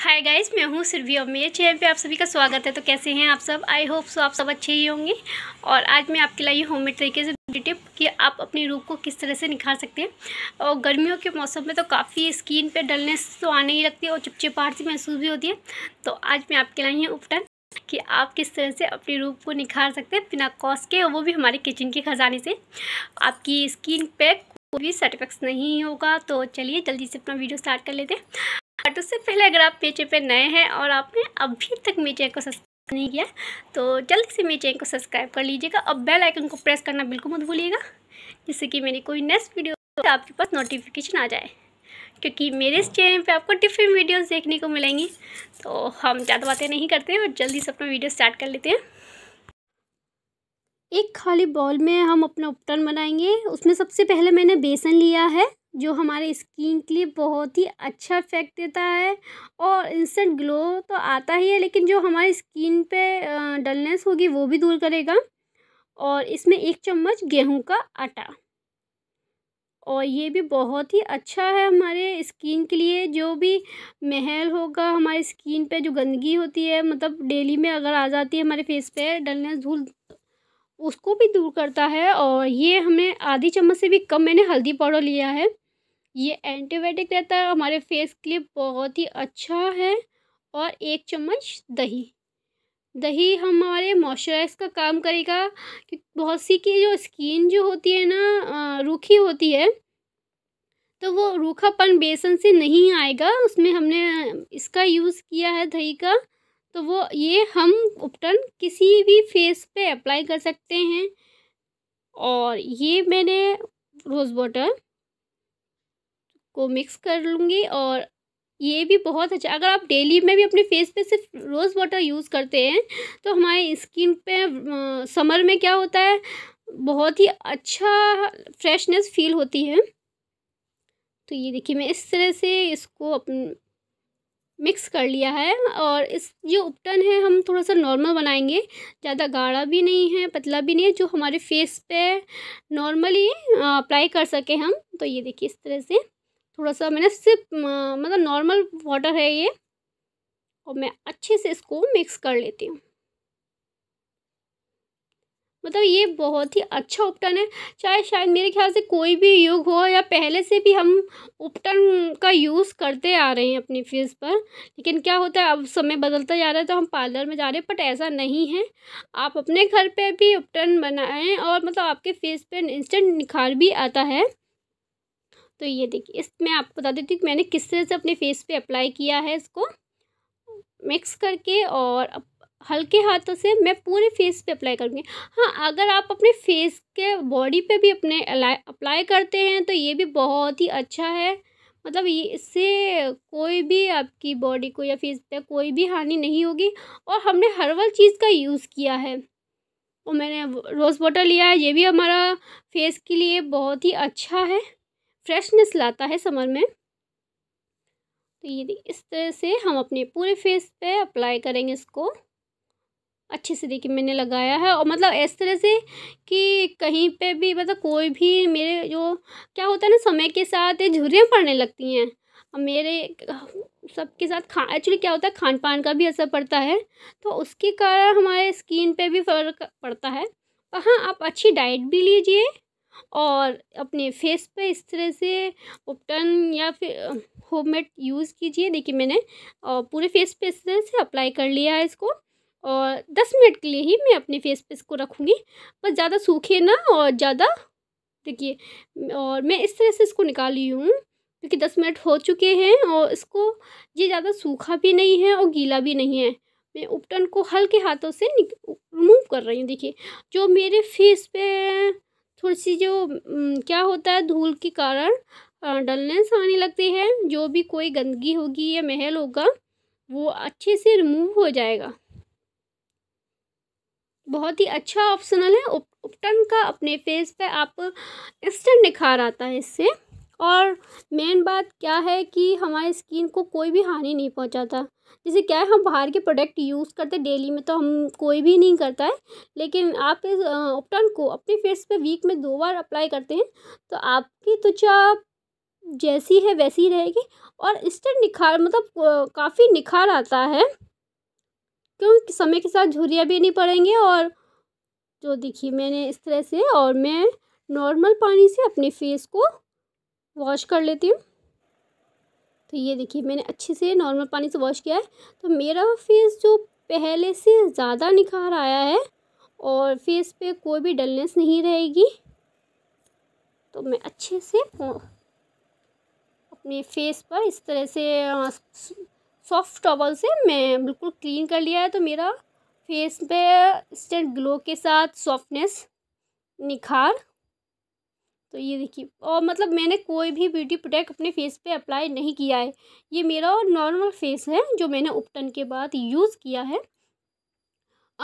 hi guys मैं हूँ सिर्वी और मेरे चैनल पे आप सभी का स्वागत है तो कैसे हैं आप सब आई होप सो आप सब अच्छे ही होंगे और आज मैं आपके लिए मेड तरीके से टिप कि आप अपने रूप को किस तरह से निखार सकते हैं और गर्मियों के मौसम में तो काफ़ी स्किन पे डलनेस तो आने ही लगती है और चिपचिपाहट सी महसूस भी होती है तो आज मैं आपके लिए उपटन कि आप किस तरह से अपने रूप को निखार सकते हैं बिना कॉस्ट के वो भी हमारे किचन के ख़जाने से आपकी स्किन पे कोई भी सेटिस्फेक्स नहीं होगा तो चलिए जल्दी से अपना वीडियो स्टार्ट कर लेते हैं बट उससे पहले अगर आप मेरे चैनल पर नए हैं और आपने अभी तक मेरे चैनल को सब्सक्राइब नहीं किया तो जल्दी से मेरे चैनल को सब्सक्राइब कर लीजिएगा और बेल आइकन को प्रेस करना बिल्कुल मत भूलिएगा जिससे कि मेरी कोई नेक्स्ट वीडियो तो आपके पास नोटिफिकेशन आ जाए क्योंकि मेरे इस चैनल पर आपको डिफरेंट वीडियोज़ देखने को मिलेंगी तो हम ज़्यादा बातें नहीं करते और जल्दी से अपना वीडियो स्टार्ट कर लेते हैं एक खाली बॉल में हम अपना उपटन बनाएंगे उसमें सबसे पहले मैंने बेसन लिया है जो हमारे स्किन के लिए बहुत ही अच्छा इफेक्ट देता है और इंस्टेंट ग्लो तो आता ही है लेकिन जो हमारी स्किन पे डलनेस होगी वो भी दूर करेगा और इसमें एक चम्मच गेहूं का आटा और ये भी बहुत ही अच्छा है हमारे स्किन के लिए जो भी महल होगा हमारी स्किन पे जो गंदगी होती है मतलब डेली में अगर आ जाती है हमारे फेस पे डलनेस धूल उसको भी दूर करता है और ये हमने आधी चम्मच से भी कम मैंने हल्दी पाउडर लिया है ये एंटीबायोटिक रहता है हमारे फेस के लिए बहुत ही अच्छा है और एक चम्मच दही दही हमारे मॉइस्चराइज का काम करेगा बहुत सी की जो स्किन जो होती है ना रूखी होती है तो वो रूखापन बेसन से नहीं आएगा उसमें हमने इसका यूज़ किया है दही का तो वो ये हम उपटन किसी भी फेस पे अप्लाई कर सकते हैं और ये मैंने रोज़ वाटर को मिक्स कर लूँगी और ये भी बहुत अच्छा अगर आप डेली में भी अपने फेस पे सिर्फ रोज़ वाटर यूज़ करते हैं तो हमारे स्किन पे समर में क्या होता है बहुत ही अच्छा फ्रेशनेस फील होती है तो ये देखिए मैं इस तरह से इसको अपन मिक्स कर लिया है और इस जो उपटन है हम थोड़ा सा नॉर्मल बनाएंगे ज़्यादा गाढ़ा भी नहीं है पतला भी नहीं है जो हमारे फेस पे नॉर्मली अप्लाई कर सके हम तो ये देखिए इस तरह से थोड़ा सा मैंने सिर्फ मतलब नॉर्मल वाटर है ये और मैं अच्छे से इसको मिक्स कर लेती हूँ मतलब ये बहुत ही अच्छा उपटन है चाहे शायद मेरे ख्याल से कोई भी युग हो या पहले से भी हम उपटन का यूज़ करते आ रहे हैं अपने फेस पर लेकिन क्या होता है अब समय बदलता जा रहा है तो हम पार्लर में जा रहे हैं बट ऐसा नहीं है आप अपने घर पे भी उपटन बनाएं और मतलब आपके फेस पर इंस्टेंट निखार भी आता है तो ये देखिए इस मैं आपको बता देती हूँ कि मैंने किस तरह से अपने फेस पर अप्लाई किया है इसको मिक्स करके और हल्के हाथों से मैं पूरे फेस पे अप्लाई करूँगी हाँ अगर आप अपने फेस के बॉडी पे भी अपने अप्लाई करते हैं तो ये भी बहुत ही अच्छा है मतलब ये इससे कोई भी आपकी बॉडी को या फेस पे कोई भी हानि नहीं होगी और हमने हर्बल चीज़ का यूज़ किया है और मैंने रोज़ वाटर लिया है ये भी हमारा फेस के लिए बहुत ही अच्छा है फ्रेशनेस लाता है समर में तो ये इस तरह से हम अपने पूरे फेस पे अप्लाई करेंगे इसको अच्छे से देखिए मैंने लगाया है और मतलब इस तरह से कि कहीं पे भी मतलब कोई भी मेरे जो क्या होता है ना समय के साथ ये झुरियाँ पड़ने लगती हैं मेरे सबके साथ खा एक्चुअली क्या होता है खान पान का भी असर पड़ता है तो उसके कारण हमारे स्किन पे भी फ़र्क पड़ता है और हाँ आप अच्छी डाइट भी लीजिए और अपने फेस पे इस तरह से उपटन या फिर होममेड यूज़ कीजिए देखिए मैंने और पूरे फेस पे इस तरह से अप्लाई कर लिया है इसको और दस मिनट के लिए ही मैं अपने फेस पे इसको रखूँगी बस ज़्यादा सूखे ना और ज़्यादा देखिए और मैं इस तरह से इसको निकाली हूँ क्योंकि दस मिनट हो चुके हैं और इसको ये ज़्यादा सूखा भी नहीं है और गीला भी नहीं है मैं उपटन को हल्के हाथों से रिमूव कर रही हूँ देखिए जो मेरे फेस पे थोड़ी सी जो क्या होता है धूल के कारण डलनेस आने लगती है जो भी कोई गंदगी होगी या महल होगा वो अच्छे से रिमूव हो जाएगा बहुत ही अच्छा ऑप्शनल है उप, उपटन का अपने फेस पे आप इंस्टेंट निखार आता है इससे और मेन बात क्या है कि हमारी स्किन को कोई भी हानि नहीं पहुंचाता जैसे क्या है हम बाहर के प्रोडक्ट यूज़ करते डेली में तो हम कोई भी नहीं करता है लेकिन आप इस उपटन को अपने फेस पे वीक में दो बार अप्लाई करते हैं तो आपकी त्वचा जैसी है वैसी रहेगी और इंस्टेंट निखार मतलब काफ़ी निखार आता है क्योंकि समय के साथ झुरिया भी नहीं पड़ेंगे और जो देखिए मैंने इस तरह से और मैं नॉर्मल पानी से अपने फेस को वॉश कर लेती हूँ तो ये देखिए मैंने अच्छे से नॉर्मल पानी से वॉश किया है तो मेरा फेस जो पहले से ज़्यादा निखार आया है और फेस पे कोई भी डलनेस नहीं रहेगी तो मैं अच्छे से अपने फेस पर इस तरह से सॉफ्ट टॉवल से मैं बिल्कुल क्लीन कर लिया है तो मेरा फेस पे इंस्टेंट ग्लो के साथ सॉफ्टनेस निखार तो ये देखिए और मतलब मैंने कोई भी ब्यूटी प्रोडक्ट अपने फेस पे अप्लाई नहीं किया है ये मेरा नॉर्मल फेस है जो मैंने उपटन के बाद यूज़ किया है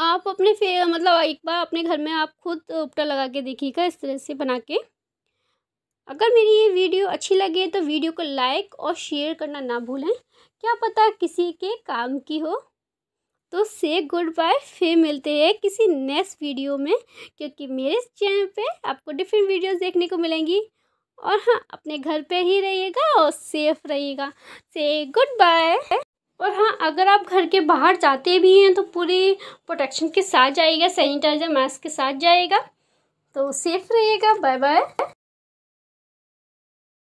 आप अपने फे मतलब एक बार अपने घर में आप खुद उपटा लगा के देखिएगा इस तरह से बना के अगर मेरी ये वीडियो अच्छी लगे तो वीडियो को लाइक और शेयर करना ना भूलें क्या पता किसी के काम की हो तो से गुड बाय फिर मिलते हैं किसी नेक्स्ट वीडियो में क्योंकि मेरे चैनल पे आपको डिफरेंट वीडियोस देखने को मिलेंगी और हाँ अपने घर पे ही रहिएगा और सेफ रहिएगा से गुड बाय और हाँ अगर आप घर के बाहर जाते भी हैं तो पूरी प्रोटेक्शन के साथ जाइएगा सैनिटाइजर मास्क के साथ जाइएगा तो सेफ रहिएगा बाय बाय